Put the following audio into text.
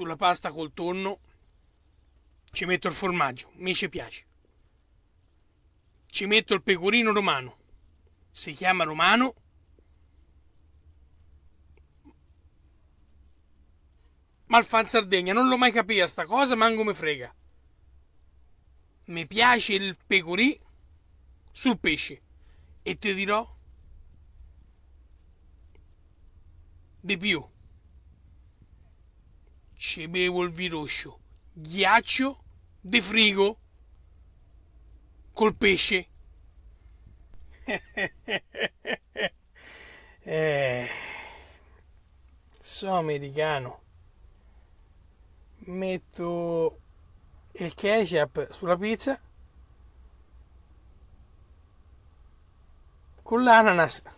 sulla pasta col tonno ci metto il formaggio, mi ci piace. Ci metto il pecorino romano, si chiama romano. Malfan Sardegna, non l'ho mai capita sta cosa, manco me frega. Mi piace il pecorì sul pesce e ti dirò di più ci bevo il viroscio, ghiaccio de frigo col pesce. eh, so americano. Metto il ketchup sulla pizza con l'ananas.